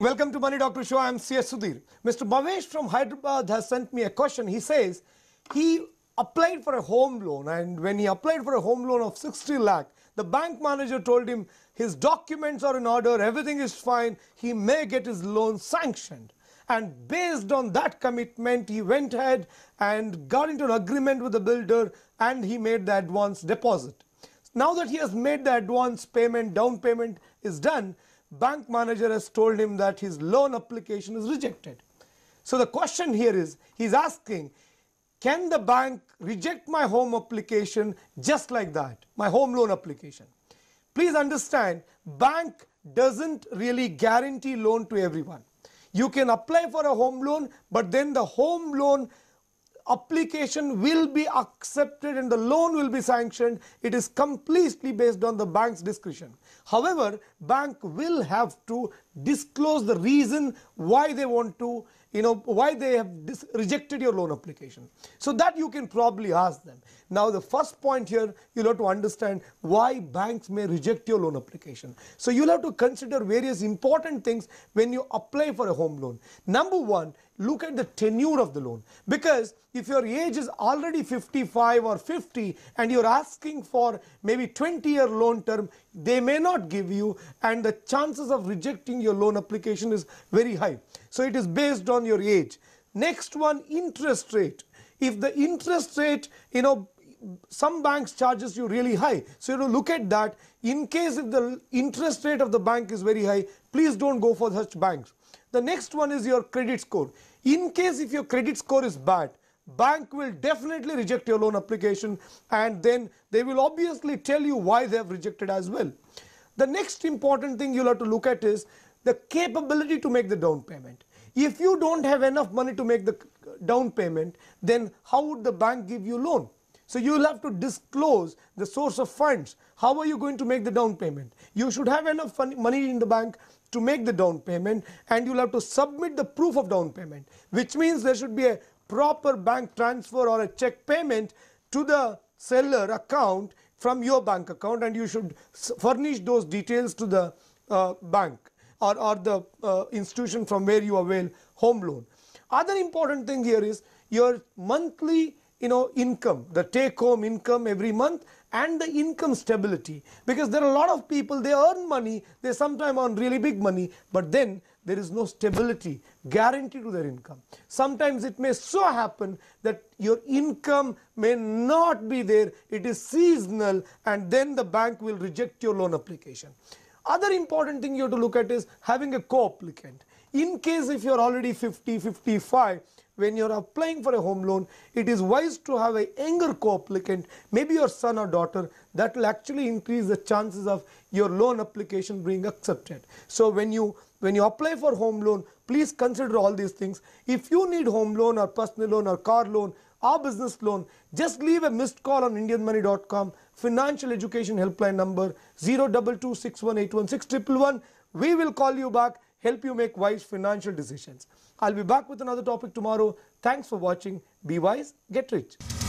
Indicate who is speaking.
Speaker 1: Welcome to Money Doctor Show. I'm C.S. Sudhir. Mr. Bavesh from Hyderabad has sent me a question. He says he applied for a home loan and when he applied for a home loan of 60 lakh, the bank manager told him his documents are in order, everything is fine, he may get his loan sanctioned. And based on that commitment, he went ahead and got into an agreement with the builder and he made the advance deposit. Now that he has made the advance payment, down payment is done, bank manager has told him that his loan application is rejected. So the question here is, he's asking, can the bank reject my home application just like that, my home loan application? Please understand, bank doesn't really guarantee loan to everyone. You can apply for a home loan, but then the home loan application will be accepted and the loan will be sanctioned. It is completely based on the bank's discretion. However, bank will have to disclose the reason why they want to, you know, why they have rejected your loan application. So that you can probably ask them. Now, the first point here, you'll have to understand why banks may reject your loan application. So you'll have to consider various important things when you apply for a home loan. Number one look at the tenure of the loan. Because if your age is already 55 or 50 and you're asking for maybe 20 year loan term, they may not give you and the chances of rejecting your loan application is very high. So it is based on your age. Next one, interest rate. If the interest rate, you know, some banks charges you really high. So you have to look at that. In case if the interest rate of the bank is very high, please don't go for such banks. The next one is your credit score. In case if your credit score is bad, bank will definitely reject your loan application and then they will obviously tell you why they have rejected as well. The next important thing you'll have to look at is the capability to make the down payment. If you don't have enough money to make the down payment, then how would the bank give you loan? So, you will have to disclose the source of funds. How are you going to make the down payment? You should have enough money in the bank to make the down payment and you will have to submit the proof of down payment which means there should be a proper bank transfer or a check payment to the seller account from your bank account and you should furnish those details to the uh, bank or, or the uh, institution from where you avail home loan. Other important thing here is your monthly you know income the take home income every month and the income stability because there are a lot of people they earn money they sometimes earn really big money but then there is no stability guarantee to their income sometimes it may so happen that your income may not be there it is seasonal and then the bank will reject your loan application other important thing you have to look at is having a co-applicant in case if you're already 50 55 when you're applying for a home loan it is wise to have a younger co-applicant maybe your son or daughter that will actually increase the chances of your loan application being accepted so when you when you apply for home loan please consider all these things if you need home loan or personal loan or car loan or business loan just leave a missed call on indianmoney.com financial education helpline number 02261816111 we will call you back help you make wise financial decisions. I'll be back with another topic tomorrow. Thanks for watching. Be wise, get rich.